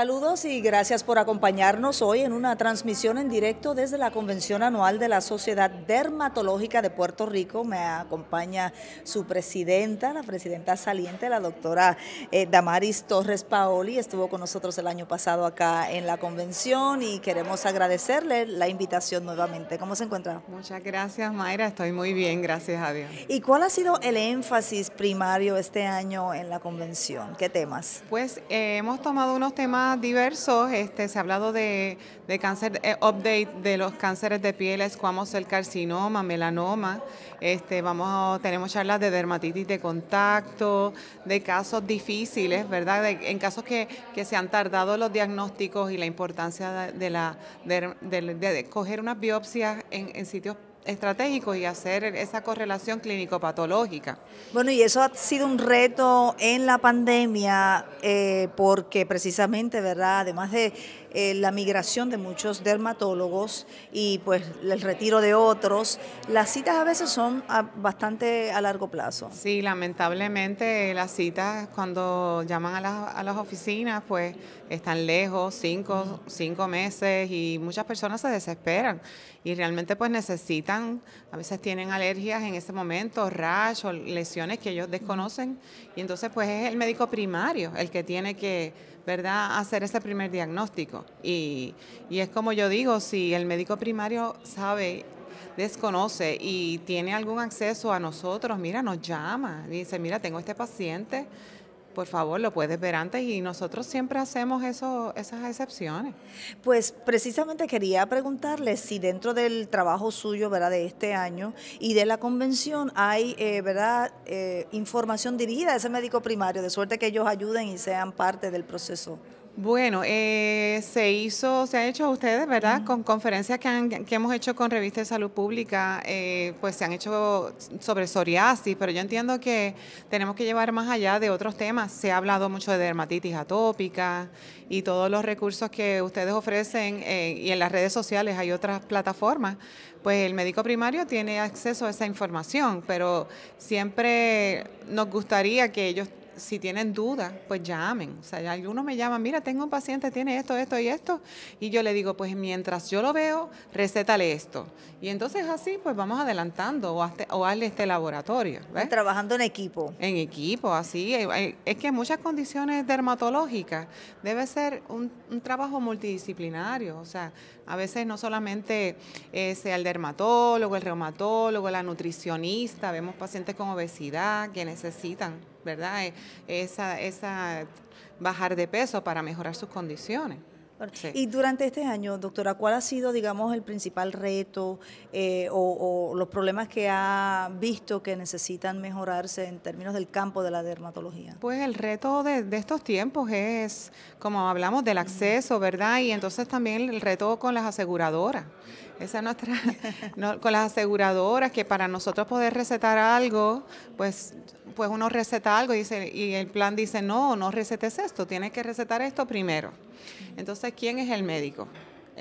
Saludos y gracias por acompañarnos hoy en una transmisión en directo desde la Convención Anual de la Sociedad Dermatológica de Puerto Rico. Me acompaña su presidenta, la presidenta saliente, la doctora eh, Damaris Torres Paoli. Estuvo con nosotros el año pasado acá en la convención y queremos agradecerle la invitación nuevamente. ¿Cómo se encuentra? Muchas gracias, Mayra. Estoy muy bien, gracias a Dios. ¿Y cuál ha sido el énfasis primario este año en la convención? ¿Qué temas? Pues eh, hemos tomado unos temas diversos, este, se ha hablado de, de cáncer, eh, update de los cánceres de piel, escuamos el carcinoma, melanoma, este, vamos tenemos charlas de dermatitis de contacto, de casos difíciles, ¿verdad? en casos que, se han tardado los diagnósticos y la importancia de, la, de, coger unas biopsias en, en sitios estratégicos y hacer esa correlación clínico-patológica. Bueno, y eso ha sido un reto en la pandemia eh, porque precisamente, ¿verdad? Además de eh, la migración de muchos dermatólogos y pues el retiro de otros, las citas a veces son bastante a largo plazo. Sí, lamentablemente las citas cuando llaman a, a las oficinas pues están lejos, cinco, cinco meses y muchas personas se desesperan y realmente pues necesitan, a veces tienen alergias en ese momento, rash o lesiones que ellos desconocen y entonces pues es el médico primario el que tiene que ¿verdad?, hacer ese primer diagnóstico. Y, y es como yo digo, si el médico primario sabe desconoce y tiene algún acceso a nosotros, mira, nos llama, dice, mira, tengo este paciente por favor, lo puedes ver antes y nosotros siempre hacemos esas excepciones. Pues precisamente quería preguntarle si dentro del trabajo suyo, ¿verdad?, de este año y de la convención hay, eh, ¿verdad?, eh, información dirigida a ese médico primario, de suerte que ellos ayuden y sean parte del proceso. Bueno, eh, se hizo, se han hecho ustedes, ¿verdad? Con conferencias que, hemos hecho con revistas de salud pública, eh, pues se han hecho sobre psoriasis, pero yo entiendo que tenemos que llevar más allá de otros temas. Se ha hablado mucho de dermatitis atópica y todos los recursos que ustedes ofrecen eh, y en las redes sociales hay otras plataformas. Pues el médico primario tiene acceso a esa información, pero siempre nos gustaría que ellos si tienen dudas, pues llamen. O sea, algunos me llaman, mira, tengo un paciente, tiene esto, esto y esto. Y yo le digo, pues mientras yo lo veo, recétale esto. Y entonces así, pues vamos adelantando o, hazle este laboratorio. Trabajando en equipo. En equipo, así. Eh, eh, es que muchas condiciones dermatológicas debe ser un, trabajo multidisciplinario. O sea, a veces no solamente eh, sea el dermatólogo, el reumatólogo, la nutricionista, vemos pacientes con obesidad que necesitan ¿verdad? E, esa, esa bajar de peso para mejorar sus condiciones. Y durante este año, doctora, ¿cuál ha sido, digamos, el principal reto eh, o, los problemas que ha visto que necesitan mejorarse en términos del campo de la dermatología? Pues el reto de, estos tiempos es, como hablamos, del acceso, ¿verdad? Y entonces también el reto con las aseguradoras. Esa es nuestra, con las aseguradoras, que para nosotros poder recetar algo, pues pues uno receta algo y, y el plan dice, no, no recetes esto, tienes que recetar esto primero. Entonces, ¿quién es el médico?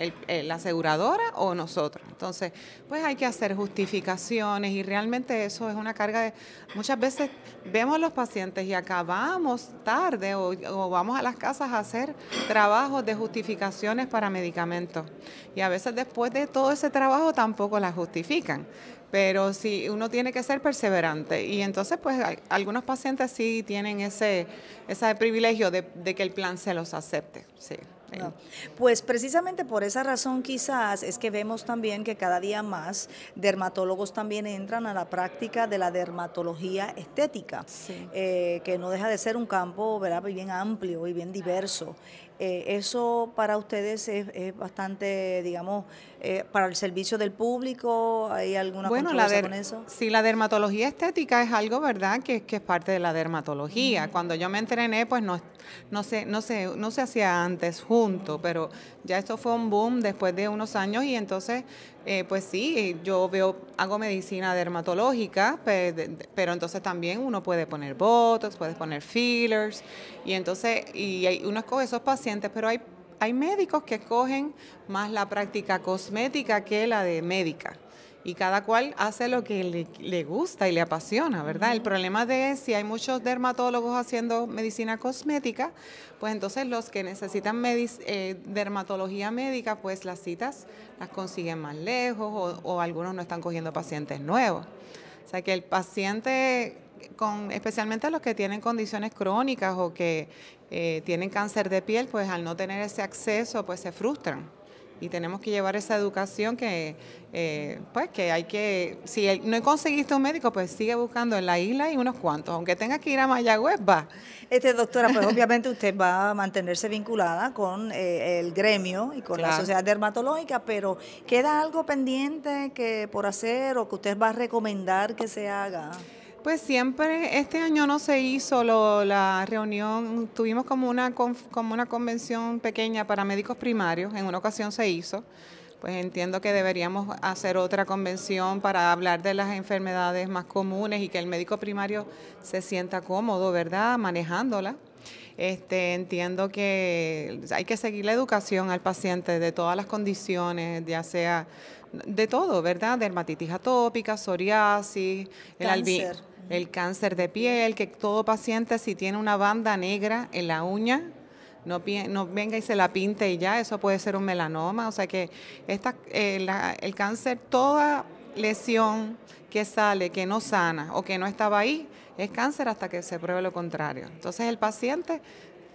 Eh, la aseguradora o nosotros. Entonces, pues hay que hacer justificaciones y realmente eso es una carga de... Muchas veces vemos a los pacientes y acabamos tarde o, vamos a las casas a hacer trabajos de justificaciones para medicamentos. Y a veces después de todo ese trabajo tampoco las justifican pero si uno tiene que ser perseverante y entonces pues algunos pacientes sí tienen ese, privilegio de, de, que el plan se los acepte. Sí. Pues precisamente por esa razón quizás es que vemos también que cada día más dermatólogos también entran a la práctica de la dermatología estética, eh, que no deja de ser un campo ¿verdad? Pues, bien amplio y bien diverso. Eh, eso para ustedes es, bastante, digamos, eh, para el servicio del público, ¿hay alguna bueno, con eso? Sí, la dermatología estética es algo, ¿verdad?, que, que es parte de la dermatología. Cuando yo me entrené, pues no, no, sé no, sé no se hacía antes, pero ya esto fue un boom después de unos años y entonces, eh, pues sí, yo veo, hago medicina dermatológica, pero, entonces también uno puede poner botox, puede poner fillers y entonces, y hay, uno escoge esos pacientes, pero hay, hay médicos que escogen más la práctica cosmética que la de médica y cada cual hace lo que le, gusta y le apasiona, ¿verdad? El problema de si hay muchos dermatólogos haciendo medicina cosmética, pues entonces los que necesitan eh, dermatología médica, pues las citas las consiguen más lejos o, algunos no están cogiendo pacientes nuevos. O sea que el paciente con, especialmente los que tienen condiciones crónicas o que eh, tienen cáncer de piel, pues al no tener ese acceso, pues se frustran y tenemos que llevar esa educación que, eh, pues, que hay que, si no conseguiste un médico, pues sigue buscando en la isla y unos cuantos, aunque tenga que ir a Mayagüez, va. Este, doctora, pues obviamente usted va a mantenerse vinculada con eh, el gremio y con la sociedad dermatológica, pero ¿queda algo pendiente que por hacer o que usted va a recomendar que se haga? Pues siempre, este año no se hizo la reunión, tuvimos como una, como una convención pequeña para médicos primarios, en una ocasión se hizo, pues entiendo que deberíamos hacer otra convención para hablar de las enfermedades más comunes y que el médico primario se sienta cómodo, ¿verdad?, manejándola. Este, entiendo que hay que seguir la educación al paciente de todas las condiciones, ya sea de todo, ¿verdad? Dermatitis atópica, psoriasis, cáncer. el, cáncer de piel, que todo paciente si tiene una banda negra en la uña, no, venga y se la pinte y ya, eso puede ser un melanoma. O sea que esta, eh, el cáncer, toda lesión que sale, que no sana o que no estaba ahí, es cáncer hasta que se pruebe lo contrario. Entonces el paciente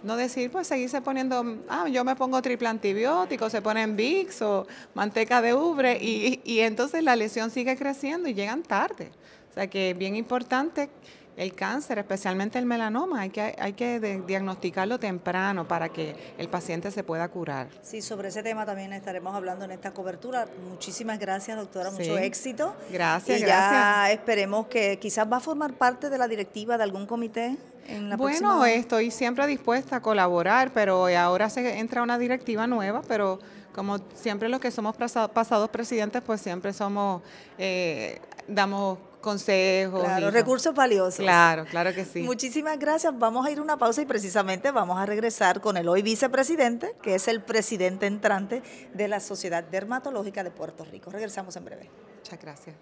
no decir, pues seguirse poniendo, ah, yo me pongo triple antibiótico, se ponen vix o manteca de ubre y, y entonces la lesión sigue creciendo y llegan tarde. O sea que es bien importante el cáncer, especialmente el melanoma, hay que, hay que diagnosticarlo temprano para que el paciente se pueda curar. Sí, sobre ese tema también estaremos hablando en esta cobertura. Muchísimas gracias, doctora, mucho éxito. Gracias, y Ya esperemos que quizás va a formar parte de la directiva de algún comité en bueno, estoy siempre dispuesta a colaborar, pero ahora se entra una directiva nueva, pero como siempre los que somos pasados presidentes, pues siempre somos, eh, damos consejos. Los recursos valiosos. Claro, claro que sí. Muchísimas gracias. Vamos a ir a una pausa y precisamente vamos a regresar con el hoy vicepresidente, que es el presidente entrante de la Sociedad Dermatológica de Puerto Rico. Regresamos en breve. Muchas gracias.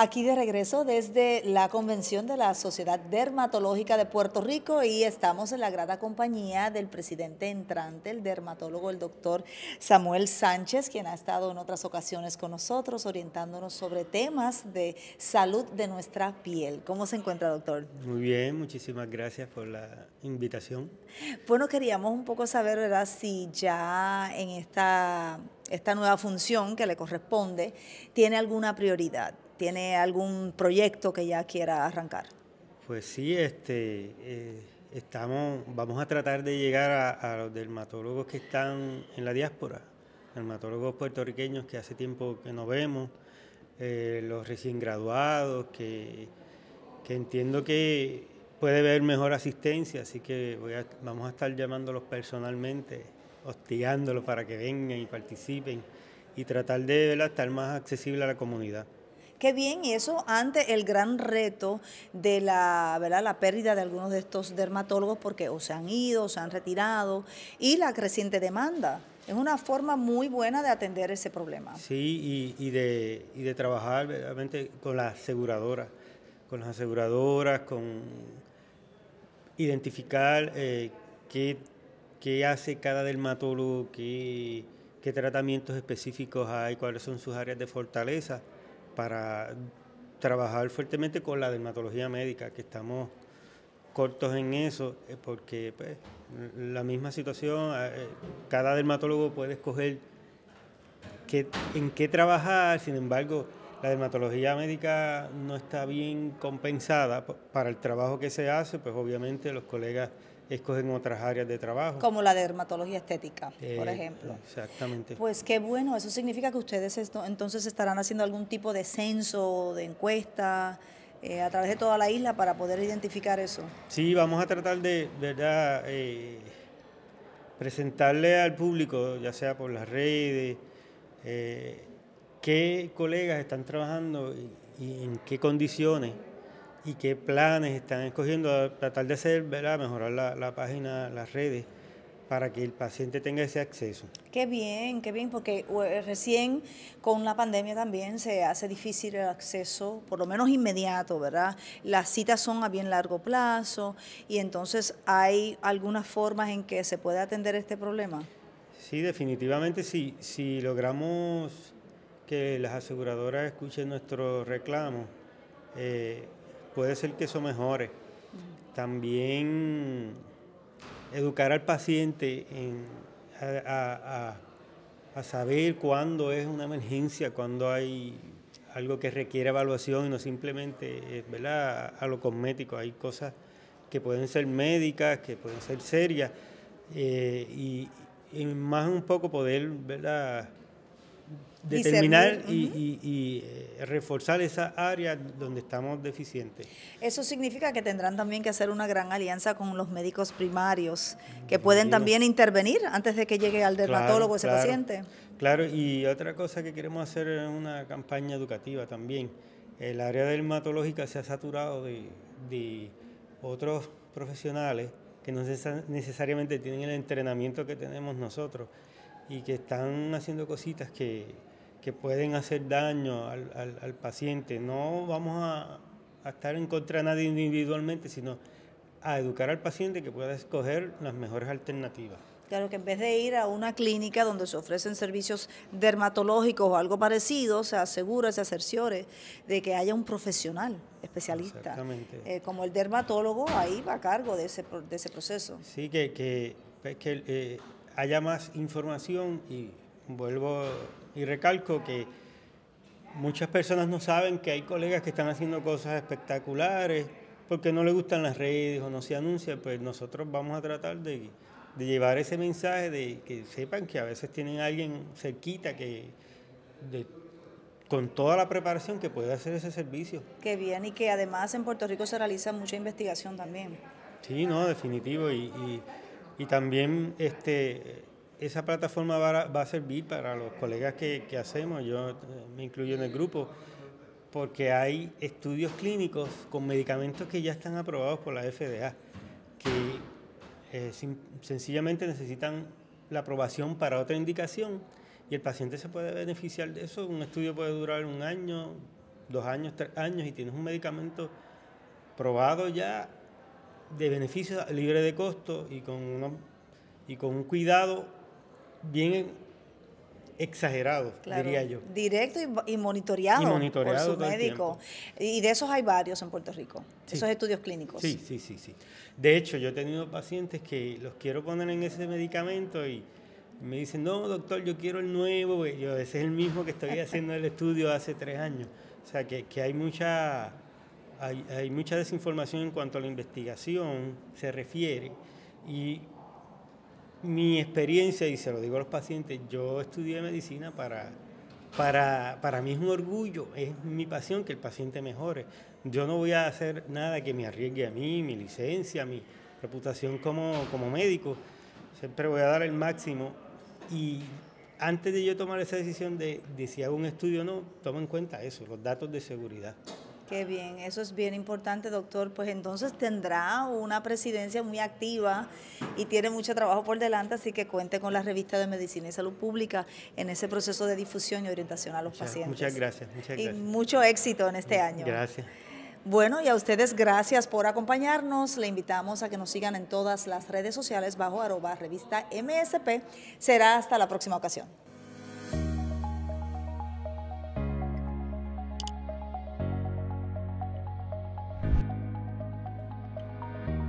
Aquí de regreso desde la convención de la Sociedad Dermatológica de Puerto Rico y estamos en la grada compañía del presidente entrante, el dermatólogo, el doctor Samuel Sánchez, quien ha estado en otras ocasiones con nosotros orientándonos sobre temas de salud de nuestra piel. ¿Cómo se encuentra, doctor? Muy bien, muchísimas gracias por la invitación. Bueno, queríamos un poco saber, ¿verdad?, si ya en esta esta nueva función que le corresponde, tiene alguna prioridad, tiene algún proyecto que ya quiera arrancar. Pues sí, este, eh, estamos, vamos a tratar de llegar a, los dermatólogos que están en la diáspora, dermatólogos puertorriqueños que hace tiempo que no vemos, eh, los recién graduados, que, entiendo que puede haber mejor asistencia, así que vamos a estar llamándolos personalmente hostigándolo para que vengan y participen y tratar de ¿verdad? estar más accesible a la comunidad. Qué bien, y eso ante el gran reto de la, ¿verdad? la pérdida de algunos de estos dermatólogos porque o se han ido, o se han retirado, y la creciente demanda. Es una forma muy buena de atender ese problema. Sí, y, de, de trabajar realmente con las aseguradoras, con las aseguradoras, con identificar eh, qué qué hace cada dermatólogo, qué, tratamientos específicos hay, cuáles son sus áreas de fortaleza para trabajar fuertemente con la dermatología médica, que estamos cortos en eso, eh, porque pues, la misma situación, eh, cada dermatólogo puede escoger qué, en qué trabajar, sin embargo, la dermatología médica no está bien compensada para el trabajo que se hace, pues obviamente los colegas escogen otras áreas de trabajo. Como la dermatología estética, por eh, ejemplo. Exactamente. Pues qué bueno, eso significa que ustedes entonces estarán haciendo algún tipo de censo, de encuesta, eh, a través de toda la isla para poder identificar eso. Sí, vamos a tratar de, ¿verdad? Eh, presentarle al público, ya sea por las redes, qué colegas están trabajando y, en qué condiciones y qué planes están escogiendo para tratar de hacer, ¿verdad? mejorar la, página, las redes, para que el paciente tenga ese acceso. Qué bien, qué bien, porque eh, recién con la pandemia también se hace difícil el acceso, por lo menos inmediato, ¿verdad? Las citas son a bien largo plazo y entonces hay algunas formas en que se puede atender este problema. Sí, definitivamente, sí, si logramos que las aseguradoras escuchen nuestro reclamo... Eh, puede ser que eso mejore. También educar al paciente a, saber cuándo es una emergencia, cuándo hay algo que requiere evaluación y no simplemente eh, A, lo cosmético. Hay cosas que pueden ser médicas, que pueden ser serias eh, y, más un poco poder ¿verdad? determinar y, eh, reforzar esa área donde estamos deficientes. Eso significa que tendrán también que hacer una gran alianza con los médicos primarios, que pueden también intervenir antes de que llegue al dermatólogo ese paciente. Claro, y otra cosa que queremos hacer es una campaña educativa también. El área dermatológica se ha saturado de, otros profesionales que no necesariamente tienen el entrenamiento que tenemos nosotros y que están haciendo cositas que, pueden hacer daño al, paciente. No vamos a, estar en contra de nadie individualmente, sino a educar al paciente que pueda escoger las mejores alternativas. Claro que en vez de ir a una clínica donde se ofrecen servicios dermatológicos o algo parecido, se asegura, se cerciore de que haya un profesional especialista, Exactamente. Eh, como el dermatólogo, ahí va a cargo de ese, de ese proceso. Sí, que, que, eh, haya más información y vuelvo y recalco que muchas personas no saben que hay colegas que están haciendo cosas espectaculares porque no les gustan las redes o no se anuncian, pues nosotros vamos a tratar de, llevar ese mensaje de que sepan que a veces tienen a alguien cerquita que con toda la preparación que puede hacer ese servicio. Qué bien, y que además en Puerto Rico se realiza mucha investigación también. Sí, no, definitivo, y y también este, esa plataforma va a, servir para los colegas que, hacemos, yo eh, me incluyo en el grupo, porque hay estudios clínicos con medicamentos que ya están aprobados por la FDA, que eh, sencillamente necesitan la aprobación para otra indicación y el paciente se puede beneficiar de eso. Un estudio puede durar un año, dos años, tres años y tienes un medicamento probado ya de beneficios libre de costo y con, y con un cuidado bien exagerado, diría yo. Directo y, monitoreado, por su médico. Y de esos hay varios en Puerto Rico, esos estudios clínicos. Sí, sí, sí, sí. De hecho, yo he tenido pacientes que los quiero poner en ese medicamento y me dicen, no, doctor, yo quiero el nuevo. Yo, ese es el mismo que estoy haciendo el estudio hace tres años. O sea, que, que hay mucha hay, mucha desinformación en cuanto a la investigación se refiere y mi experiencia, y se lo digo a los pacientes, yo estudié medicina para, mí es un orgullo, es mi pasión que el paciente mejore. Yo no voy a hacer nada que me arriesgue a mí, mi licencia, mi reputación como, médico. Siempre voy a dar el máximo. Y antes de yo tomar esa decisión de, si hago un estudio o no, tomo en cuenta eso, los datos de seguridad. Qué bien, eso es bien importante, doctor. Pues entonces tendrá una presidencia muy activa y tiene mucho trabajo por delante, así que cuente con la revista de Medicina y Salud Pública en ese proceso de difusión y orientación a los pacientes. Muchas gracias, muchas gracias. Y mucho éxito en este año. Gracias. Bueno, y a ustedes gracias por acompañarnos. Le invitamos a que nos sigan en todas las redes sociales bajo arroba revista MSP. Será hasta la próxima ocasión.